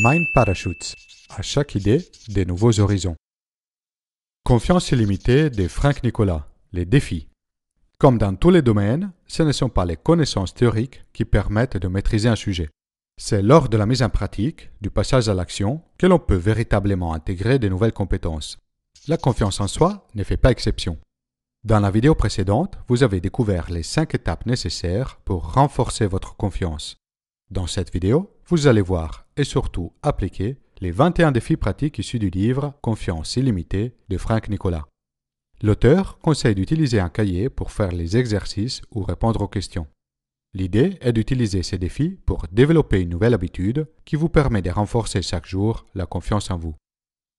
Mind Parachutes. À chaque idée, des nouveaux horizons. Confiance illimitée de Frank Nicolas. Les défis. Comme dans tous les domaines, ce ne sont pas les connaissances théoriques qui permettent de maîtriser un sujet. C'est lors de la mise en pratique, du passage à l'action, que l'on peut véritablement intégrer de nouvelles compétences. La confiance en soi ne fait pas exception. Dans la vidéo précédente, vous avez découvert les 5 étapes nécessaires pour renforcer votre confiance. Dans cette vidéo, vous allez voir et surtout appliquer les 21 défis pratiques issus du livre Confiance illimitée de Franck Nicolas. L'auteur conseille d'utiliser un cahier pour faire les exercices ou répondre aux questions. L'idée est d'utiliser ces défis pour développer une nouvelle habitude qui vous permet de renforcer chaque jour la confiance en vous.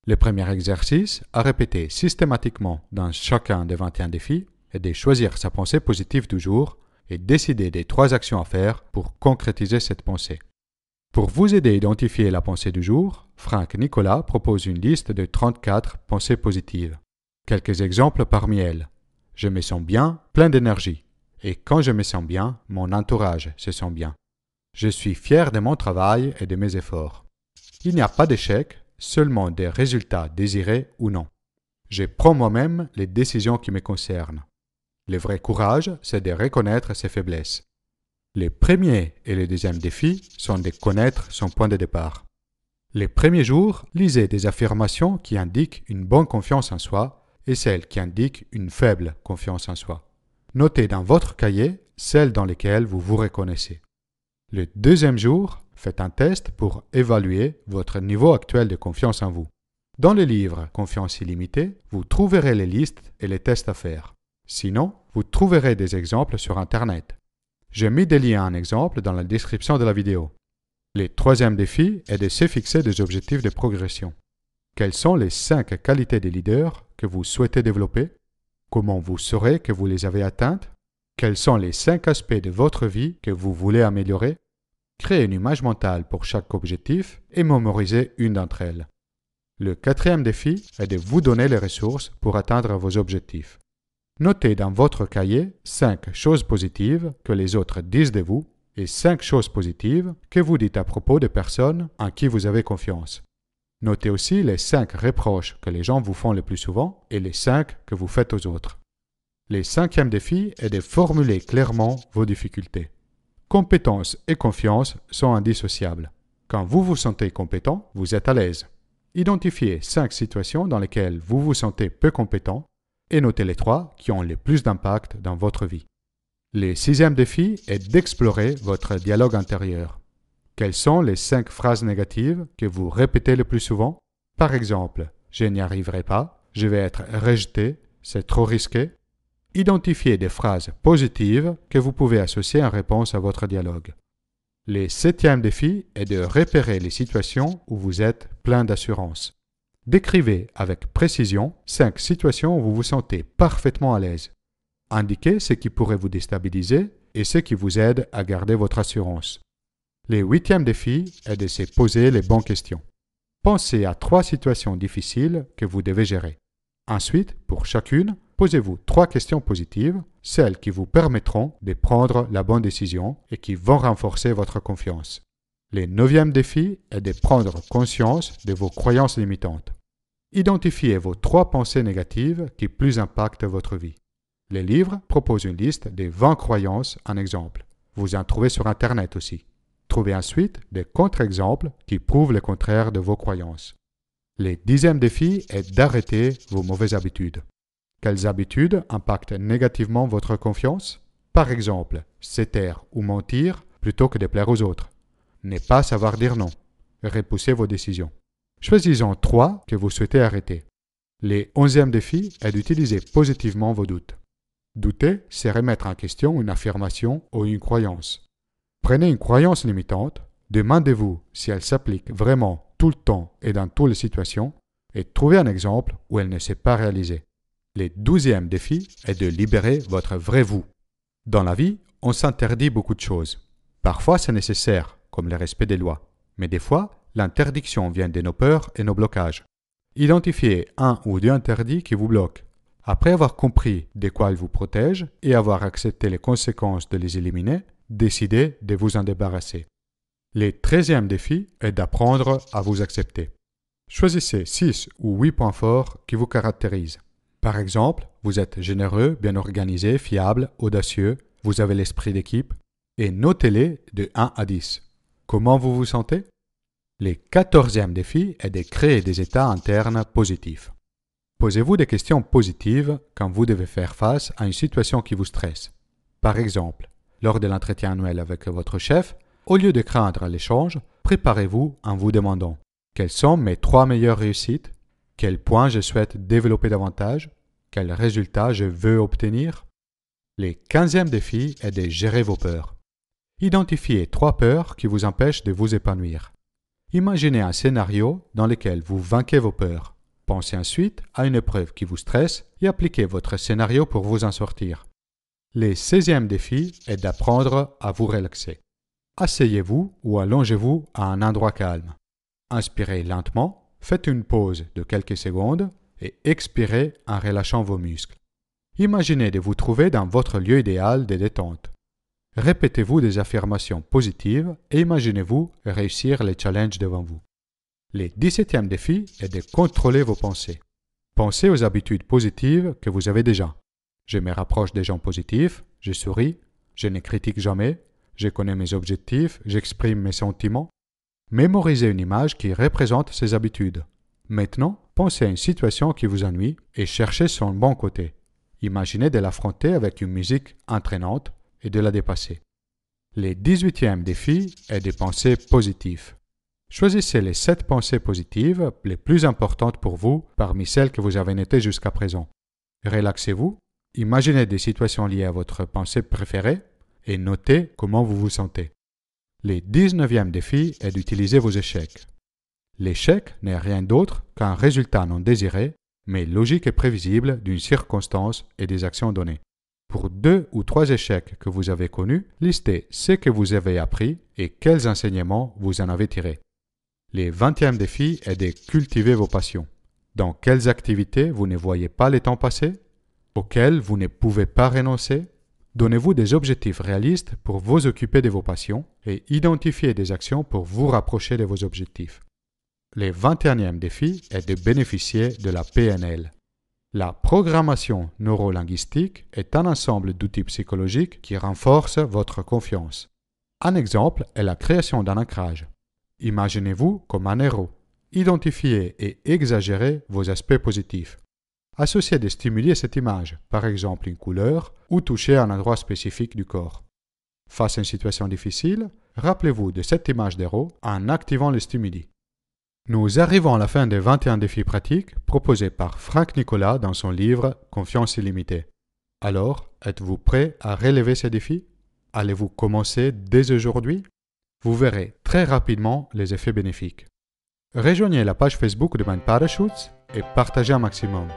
Le premier exercice à répéter systématiquement dans chacun des 21 défis est de choisir sa pensée positive du jour et décider des trois actions à faire pour concrétiser cette pensée. Pour vous aider à identifier la pensée du jour, Frank Nicolas propose une liste de 34 pensées positives. Quelques exemples parmi elles. Je me sens bien, plein d'énergie. Et quand je me sens bien, mon entourage se sent bien. Je suis fier de mon travail et de mes efforts. Il n'y a pas d'échec, seulement des résultats désirés ou non. Je prends moi-même les décisions qui me concernent. Le vrai courage, c'est de reconnaître ses faiblesses. Les premiers et les deuxièmes défis sont de connaître son point de départ. Les premiers jours, lisez des affirmations qui indiquent une bonne confiance en soi et celles qui indiquent une faible confiance en soi. Notez dans votre cahier celles dans lesquelles vous vous reconnaissez. Le deuxième jour, faites un test pour évaluer votre niveau actuel de confiance en vous. Dans le livre Confiance illimitée, vous trouverez les listes et les tests à faire. Sinon, vous trouverez des exemples sur Internet. J'ai mis des liens en exemple dans la description de la vidéo. Le troisième défi est de se fixer des objectifs de progression. Quelles sont les cinq qualités des leaders que vous souhaitez développer Comment vous saurez que vous les avez atteintes Quels sont les cinq aspects de votre vie que vous voulez améliorer Créez une image mentale pour chaque objectif et mémorisez une d'entre elles. Le quatrième défi est de vous donner les ressources pour atteindre vos objectifs. Notez dans votre cahier 5 choses positives que les autres disent de vous et 5 choses positives que vous dites à propos de personnes en qui vous avez confiance. Notez aussi les 5 reproches que les gens vous font le plus souvent et les 5 que vous faites aux autres. Le cinquième défi est de formuler clairement vos difficultés. Compétence et confiance sont indissociables. Quand vous vous sentez compétent, vous êtes à l'aise. Identifiez cinq situations dans lesquelles vous vous sentez peu compétent et notez les trois qui ont le plus d'impact dans votre vie. Le sixième défi est d'explorer votre dialogue intérieur. Quelles sont les cinq phrases négatives que vous répétez le plus souvent Par exemple, je n'y arriverai pas, je vais être rejeté, c'est trop risqué. Identifiez des phrases positives que vous pouvez associer en réponse à votre dialogue. Le septième défi est de repérer les situations où vous êtes plein d'assurance. Décrivez avec précision cinq situations où vous vous sentez parfaitement à l'aise. Indiquez ce qui pourrait vous déstabiliser et ce qui vous aide à garder votre assurance. Le huitième défi est de se poser les bonnes questions. Pensez à trois situations difficiles que vous devez gérer. Ensuite, pour chacune, posez-vous trois questions positives, celles qui vous permettront de prendre la bonne décision et qui vont renforcer votre confiance. Le neuvième défi est de prendre conscience de vos croyances limitantes. Identifiez vos trois pensées négatives qui plus impactent votre vie. Le livre propose une liste des 20 croyances en exemple. Vous en trouvez sur Internet aussi. Trouvez ensuite des contre-exemples qui prouvent le contraire de vos croyances. Le dixième défi est d'arrêter vos mauvaises habitudes. Quelles habitudes impactent négativement votre confiance Par exemple, se taire ou mentir plutôt que de plaire aux autres n'est pas savoir dire non. Repoussez vos décisions. Choisissons trois que vous souhaitez arrêter. Le onzième défi est d'utiliser positivement vos doutes. Douter, c'est remettre en question une affirmation ou une croyance. Prenez une croyance limitante, demandez-vous si elle s'applique vraiment tout le temps et dans toutes les situations, et trouvez un exemple où elle ne s'est pas réalisée. Le douzième défi est de libérer votre vrai vous. Dans la vie, on s'interdit beaucoup de choses. Parfois c'est nécessaire, le respect des lois. Mais des fois, l'interdiction vient de nos peurs et nos blocages. Identifiez un ou deux interdits qui vous bloquent. Après avoir compris de quoi ils vous protègent et avoir accepté les conséquences de les éliminer, décidez de vous en débarrasser. Le treizième défi est d'apprendre à vous accepter. Choisissez 6 ou 8 points forts qui vous caractérisent. Par exemple, vous êtes généreux, bien organisé, fiable, audacieux, vous avez l'esprit d'équipe, et notez-les de 1 à 10. Comment vous vous sentez Le quatorzième défi est de créer des états internes positifs. Posez-vous des questions positives quand vous devez faire face à une situation qui vous stresse. Par exemple, lors de l'entretien annuel avec votre chef, au lieu de craindre l'échange, préparez-vous en vous demandant quelles sont mes trois meilleures réussites, Quel point je souhaite développer davantage, Quel résultat je veux obtenir. Le quinzième défi est de gérer vos peurs. Identifiez trois peurs qui vous empêchent de vous épanouir. Imaginez un scénario dans lequel vous vainquez vos peurs. Pensez ensuite à une épreuve qui vous stresse et appliquez votre scénario pour vous en sortir. Le 16e défi est d'apprendre à vous relaxer. Asseyez-vous ou allongez-vous à un endroit calme. Inspirez lentement, faites une pause de quelques secondes et expirez en relâchant vos muscles. Imaginez de vous trouver dans votre lieu idéal de détente. Répétez-vous des affirmations positives et imaginez-vous réussir les challenges devant vous. Le 17e défi est de contrôler vos pensées. Pensez aux habitudes positives que vous avez déjà. Je me rapproche des gens positifs, je souris, je ne critique jamais, je connais mes objectifs, j'exprime mes sentiments. Mémorisez une image qui représente ces habitudes. Maintenant, pensez à une situation qui vous ennuie et cherchez son bon côté. Imaginez de l'affronter avec une musique entraînante, et de la dépasser. Le 18e défi est des pensées positives. Choisissez les 7 pensées positives les plus importantes pour vous parmi celles que vous avez notées jusqu'à présent. Relaxez-vous, imaginez des situations liées à votre pensée préférée et notez comment vous vous sentez. Le 19e défi est d'utiliser vos échecs. L'échec n'est rien d'autre qu'un résultat non désiré, mais logique et prévisible d'une circonstance et des actions données. Pour deux ou trois échecs que vous avez connus, listez ce que vous avez appris et quels enseignements vous en avez tirés. Le 20e défi est de cultiver vos passions. Dans quelles activités vous ne voyez pas les temps passer Auxquelles vous ne pouvez pas renoncer Donnez-vous des objectifs réalistes pour vous occuper de vos passions et identifiez des actions pour vous rapprocher de vos objectifs. Le 21e défi est de bénéficier de la PNL. La programmation neurolinguistique est un ensemble d'outils psychologiques qui renforcent votre confiance. Un exemple est la création d'un ancrage. Imaginez-vous comme un héros. Identifiez et exagérez vos aspects positifs. Associez des stimuli à cette image, par exemple une couleur, ou touchez un endroit spécifique du corps. Face à une situation difficile, rappelez-vous de cette image d'héros en activant les stimuli. Nous arrivons à la fin des 21 défis pratiques proposés par Franck Nicolas dans son livre Confiance illimitée. Alors, êtes-vous prêt à relever ces défis Allez-vous commencer dès aujourd'hui Vous verrez très rapidement les effets bénéfiques. Rejoignez la page Facebook de Mind Parachutes et partagez un maximum.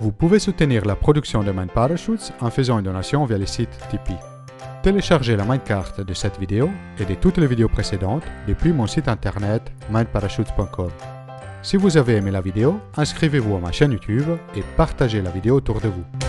Vous pouvez soutenir la production de Mind Parachutes en faisant une donation via le site Tipeee. Téléchargez la carte de cette vidéo et de toutes les vidéos précédentes depuis mon site internet mindparachutes.com. Si vous avez aimé la vidéo, inscrivez-vous à ma chaîne YouTube et partagez la vidéo autour de vous.